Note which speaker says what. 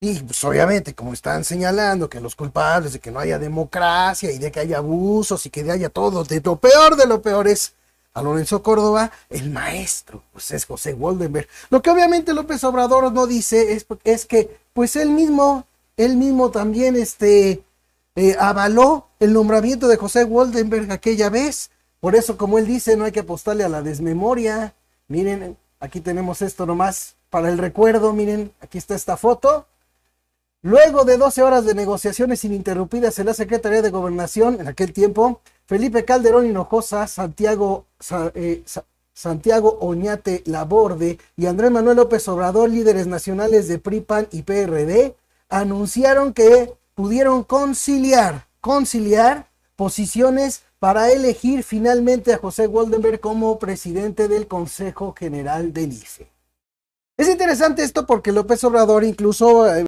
Speaker 1: Y pues obviamente, como están señalando que los culpables de que no haya democracia y de que haya abusos y que haya todo, de lo peor de lo peor es a Lorenzo Córdoba, el maestro, pues es José Woldenberg. Lo que obviamente López Obrador no dice es, que, pues él mismo, él mismo también este, eh, avaló el nombramiento de José Woldenberg aquella vez. Por eso, como él dice, no hay que apostarle a la desmemoria. Miren, aquí tenemos esto nomás para el recuerdo. Miren, aquí está esta foto Luego de 12 horas de negociaciones ininterrumpidas en la Secretaría de Gobernación, en aquel tiempo, Felipe Calderón Hinojosa, Santiago, eh, Santiago Oñate Laborde y Andrés Manuel López Obrador, líderes nacionales de PRIPAN y PRD, anunciaron que pudieron conciliar, conciliar posiciones para elegir finalmente a José Goldenberg como presidente del Consejo General del IFE. Es interesante esto porque López Obrador incluso eh,